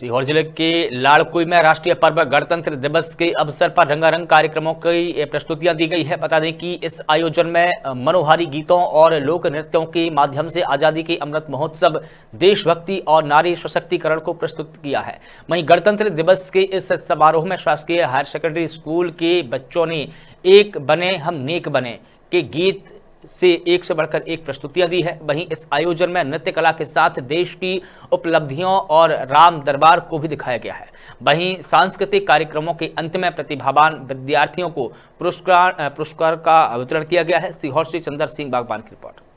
सीहोर जिले के लाड़कुई में राष्ट्रीय पर्व गणतंत्र दिवस के अवसर पर रंगारंग कार्यक्रमों की प्रस्तुतियां दी गई है बता दें कि इस आयोजन में मनोहारी गीतों और लोक नृत्यों के माध्यम से आजादी के अमृत महोत्सव देशभक्ति और नारी सशक्तिकरण को प्रस्तुत किया है वहीं गणतंत्र दिवस के इस समारोह में शासकीय हायर सेकेंडरी स्कूल के बच्चों ने एक बने हम नेक बने के गीत से एक से बढ़कर एक प्रस्तुतियां दी है वहीं इस आयोजन में नृत्य कला के साथ देश की उपलब्धियों और राम दरबार को भी दिखाया गया है वहीं सांस्कृतिक कार्यक्रमों के अंत में प्रतिभावान विद्यार्थियों को पुरस्कार पुरस्कार का वितरण किया गया है सीहोर से चंद्र सिंह बागवान की रिपोर्ट